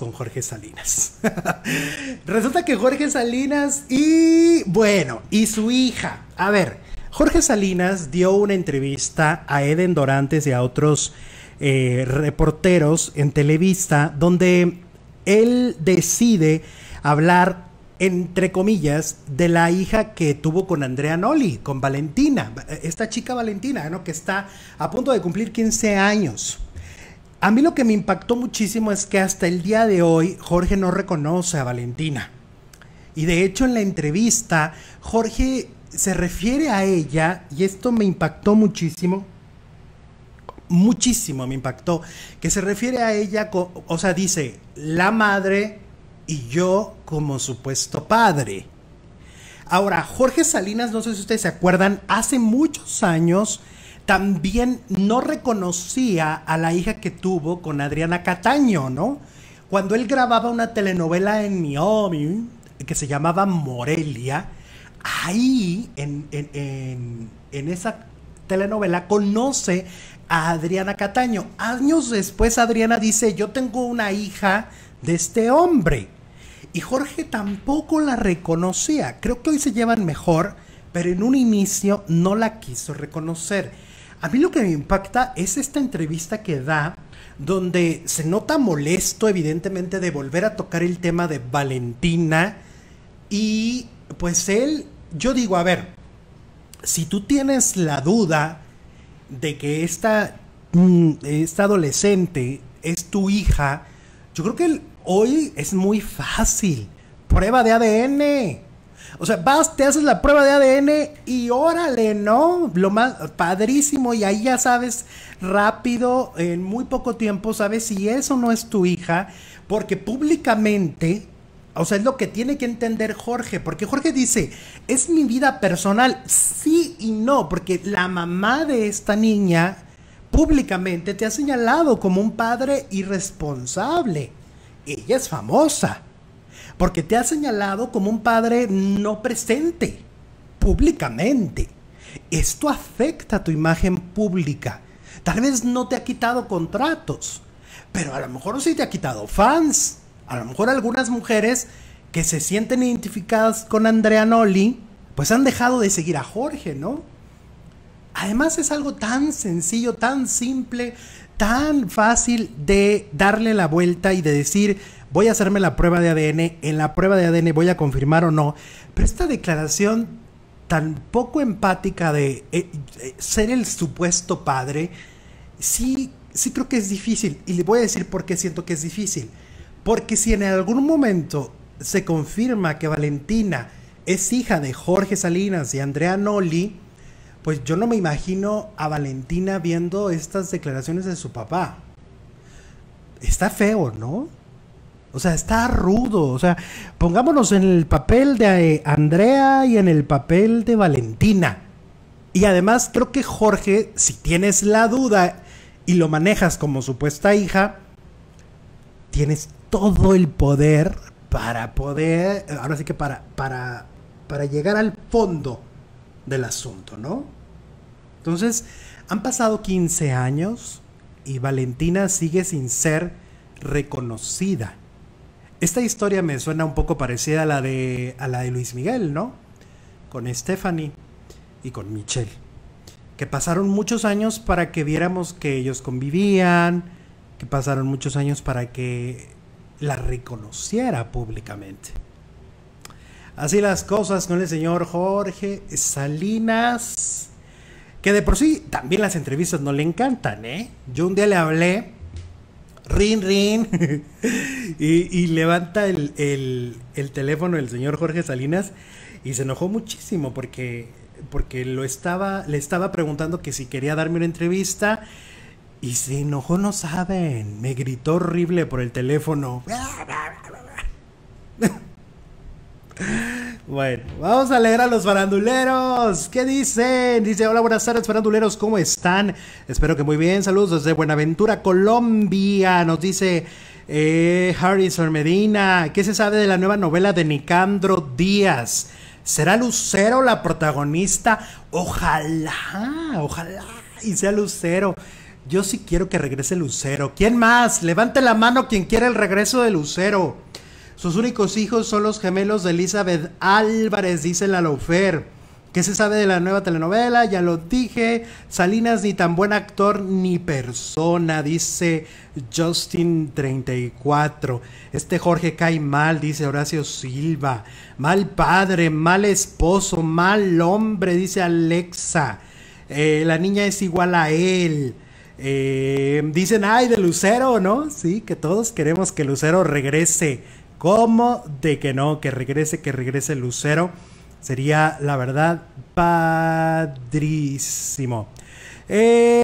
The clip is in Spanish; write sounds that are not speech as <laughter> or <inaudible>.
con Jorge Salinas. <laughs> Resulta que Jorge Salinas y, bueno, y su hija. A ver, Jorge Salinas dio una entrevista a Eden Dorantes y a otros eh, reporteros en Televista, donde él decide hablar, entre comillas, de la hija que tuvo con Andrea Noli, con Valentina, esta chica Valentina, ¿no? que está a punto de cumplir 15 años. A mí lo que me impactó muchísimo es que hasta el día de hoy Jorge no reconoce a Valentina. Y de hecho en la entrevista Jorge se refiere a ella, y esto me impactó muchísimo, muchísimo me impactó, que se refiere a ella, o sea, dice, la madre y yo como supuesto padre. Ahora, Jorge Salinas, no sé si ustedes se acuerdan, hace muchos años también no reconocía a la hija que tuvo con Adriana Cataño, ¿no? Cuando él grababa una telenovela en Miami que se llamaba Morelia, ahí en, esa telenovela conoce a Adriana Cataño. Años después Adriana dice, yo tengo una hija de este hombre. Y Jorge tampoco la reconocía. Creo que hoy se llevan mejor, pero en un inicio no la quiso reconocer. A mí lo que me impacta es esta entrevista que da, donde se nota molesto, evidentemente, de volver a tocar el tema de Valentina. Y pues él, yo digo, a ver, si tú tienes la duda de que esta, mm, esta adolescente es tu hija, yo creo que hoy es muy fácil. Prueba de ADN o sea, vas, te haces la prueba de ADN y órale, ¿no? Lo más padrísimo y ahí ya sabes rápido, en muy poco tiempo, sabes si eso no es tu hija, porque públicamente o sea, es lo que tiene que entender Jorge, porque Jorge dice, es mi vida personal, sí y no, porque la mamá de esta niña públicamente te ha señalado como un padre irresponsable. Ella es famosa porque te ha señalado como un padre no presente, públicamente. Esto afecta tu imagen pública. Tal vez no te ha quitado contratos, pero a lo mejor sí te ha quitado fans. A lo mejor algunas mujeres que se sienten identificadas con Andrea Noli, pues han dejado de seguir a Jorge, ¿no? Además es algo tan sencillo, tan simple, tan fácil de darle la vuelta y de decir, voy a hacerme la prueba de ADN, en la prueba de ADN voy a confirmar o no. Pero esta declaración tan poco empática de eh, eh, ser el supuesto padre, sí, sí creo que es difícil. Y le voy a decir por qué siento que es difícil. Porque si en algún momento se confirma que Valentina es hija de Jorge Salinas y Andrea Noli, pues yo no me imagino a Valentina viendo estas declaraciones de su papá. Está feo, ¿no? O sea, está rudo. O sea, pongámonos en el papel de eh, Andrea y en el papel de Valentina. Y además creo que Jorge, si tienes la duda y lo manejas como supuesta hija, tienes todo el poder para poder, ahora sí que para, para, para llegar al fondo del asunto, ¿no? Entonces, han pasado 15 años y Valentina sigue sin ser reconocida. Esta historia me suena un poco parecida a la de, a la de Luis Miguel, ¿no? Con Stephanie y con Michelle. Que pasaron muchos años para que viéramos que ellos convivían, que pasaron muchos años para que la reconociera públicamente. Así las cosas con el señor Jorge Salinas, que de por sí también las entrevistas no le encantan, ¿eh? Yo un día le hablé, rin, rin, <laughs> y, levanta el, teléfono el señor Jorge Salinas y se enojó muchísimo porque, porque lo estaba, le estaba preguntando que si quería darme una entrevista. Y se enojó, no saben. Me gritó horrible por el teléfono. Bueno, vamos a leer a los faranduleros. ¿Qué dicen? Dice, hola, buenas tardes, faranduleros, ¿cómo están? Espero que muy bien. Saludos desde Buenaventura, Colombia. Nos dice eh, Harrison Medina. ¿Qué se sabe de la nueva novela de Nicandro Díaz? ¿Será Lucero la protagonista? Ojalá, ojalá y sea Lucero. Yo sí quiero que regrese Lucero. ¿Quién más? Levante la mano quien quiera el regreso de Lucero. Sus únicos hijos son los gemelos de Elizabeth Álvarez, dice la Laufer. ¿Qué se sabe de la nueva telenovela? Ya lo dije. Salinas ni tan buen actor ni persona, dice Justin34. Este Jorge cae mal, dice Horacio Silva. Mal padre, mal esposo, mal hombre, dice Alexa. Eh, la niña es igual a él. Eh, dicen, ay, de Lucero, ¿no? Sí, que todos queremos que Lucero regrese. ¿Cómo de que no? Que regrese, que regrese Lucero. Sería, la verdad, padrísimo. Eh...